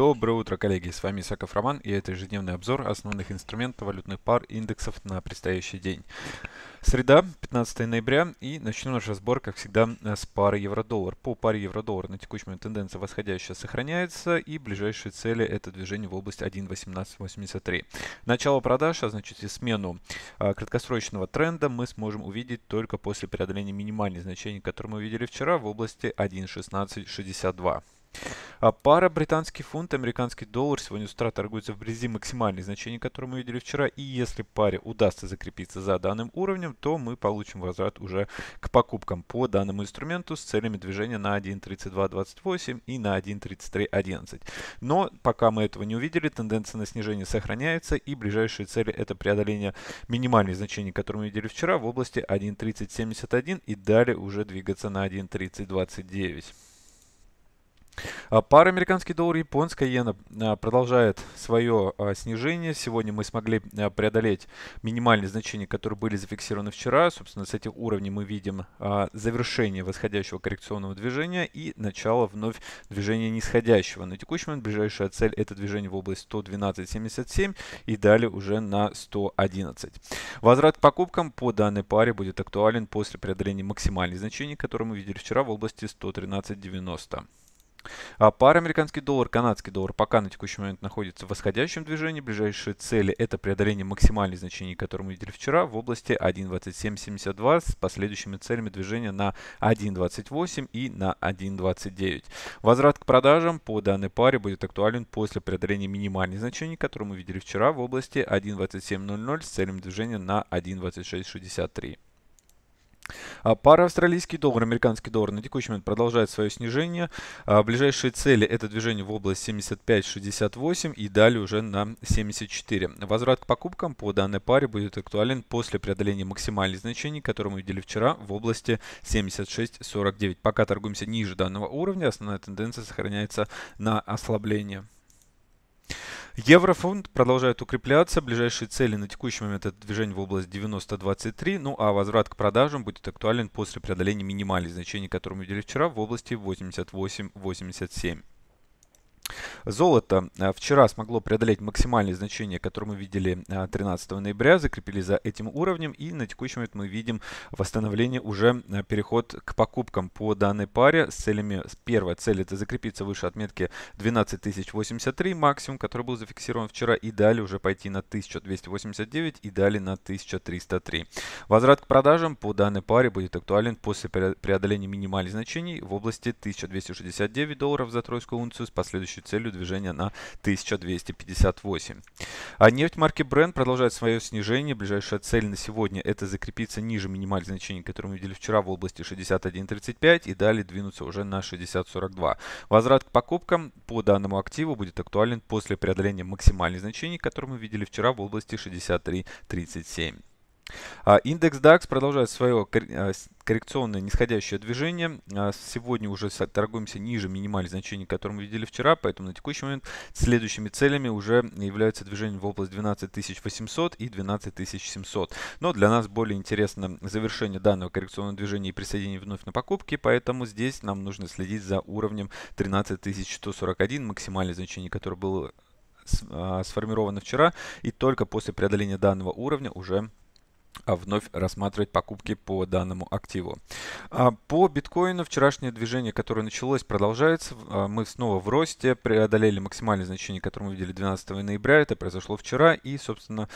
Доброе утро, коллеги! С вами Исаков Роман и это ежедневный обзор основных инструментов валютных пар индексов на предстоящий день. Среда, 15 ноября, и начнем наш разбор, как всегда, э, с пары евро-доллар. По паре евро-доллар на текущий тенденция восходящая сохраняется, и ближайшие цели – это движение в область 1.1883. Начало продаж, а значит и смену а, краткосрочного тренда мы сможем увидеть только после преодоления минимальных значений, которые мы видели вчера, в области 1.1662. А пара британский фунт, американский доллар сегодня с утра торгуется вблизи максимальных значений, которые мы видели вчера. И если паре удастся закрепиться за данным уровнем, то мы получим возврат уже к покупкам по данному инструменту с целями движения на 1.3228 и на 1.3311. Но пока мы этого не увидели, тенденция на снижение сохраняется и ближайшие цели это преодоление минимальных значений, которые мы видели вчера в области 1.3071 и далее уже двигаться на 1.3029. А, пара американский доллар, и японская иена а, продолжает свое а, снижение. Сегодня мы смогли преодолеть минимальные значения, которые были зафиксированы вчера. Собственно, с этих уровней мы видим завершение восходящего коррекционного движения и начало вновь движения нисходящего. На текущий момент ближайшая цель это движение в область 112.77 и далее уже на 111. Возврат к покупкам по данной паре будет актуален после преодоления максимальных значений, которые мы видели вчера в области 113.90. А Пара американский доллар, канадский доллар пока на текущий момент находится в восходящем движении. Ближайшие цели это преодоление максимальных значений, которые мы видели вчера в области 1.2772 с последующими целями движения на 1.28 и на 1.29. Возврат к продажам по данной паре будет актуален после преодоления минимальных значений, которые мы видели вчера в области 1.2700 с целями движения на 1.2663. А, пара австралийский доллар, американский доллар на текущий момент продолжает свое снижение. А, ближайшие цели это движение в область 75-68 и далее уже на 74. Возврат к покупкам по данной паре будет актуален после преодоления максимальных значений, которые мы видели вчера в области 76-49. Пока торгуемся ниже данного уровня, основная тенденция сохраняется на ослабление. Еврофонд продолжает укрепляться. Ближайшие цели на текущий момент это движение в область 90-23. Ну а возврат к продажам будет актуален после преодоления минимальных значений, которые мы видели вчера, в области 88-87. Золото а, вчера смогло преодолеть максимальные значения, которые мы видели 13 а, ноября, закрепили за этим уровнем. И на текущий момент мы видим восстановление, уже а, переход к покупкам по данной паре с целями. Первая цель это закрепиться выше отметки 12083 максимум, который был зафиксирован вчера. И далее уже пойти на 1289 и далее на 1303. Возврат к продажам по данной паре будет актуален после преодоления минимальных значений в области 1269 долларов за тройскую унцию с последующей целью целью движения на 1258. А нефть марки Brent продолжает свое снижение. Ближайшая цель на сегодня это закрепиться ниже минимальных значений, которые мы видели вчера в области 61.35 и далее двинуться уже на 60.42. Возврат к покупкам по данному активу будет актуален после преодоления максимальных значений, которые мы видели вчера в области 63.37. А, индекс DAX продолжает свое а, коррекционное нисходящее движение. А, сегодня уже торгуемся ниже минимальных значений, которые мы видели вчера, поэтому на текущий момент следующими целями уже являются движение в область 12800 и 12700. Но для нас более интересно завершение данного коррекционного движения и присоединение вновь на покупки, поэтому здесь нам нужно следить за уровнем 13141, максимальное значение которое было сформировано вчера, и только после преодоления данного уровня уже а вновь рассматривать покупки по данному активу. А, по биткоину вчерашнее движение, которое началось, продолжается. А, мы снова в росте, преодолели максимальное значение, которое мы видели 12 ноября, это произошло вчера, и, собственно,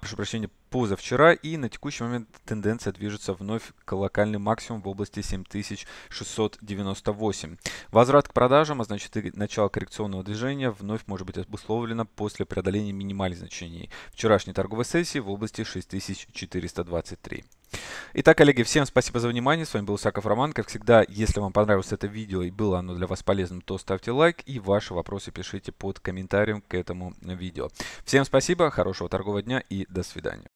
прошу прощения, позавчера, и на текущий момент тенденция движется вновь к локальным максимумам в области 7698. Возврат к продажам, а значит и начало коррекционного движения вновь может быть обусловлено после преодоления минимальных значений вчерашней торговой сессии в области 6423. Итак, коллеги, всем спасибо за внимание. С вами был Саков Роман. Как всегда, если вам понравилось это видео и было оно для вас полезным, то ставьте лайк и ваши вопросы пишите под комментарием к этому видео. Всем спасибо, хорошего торгового дня и до свидания.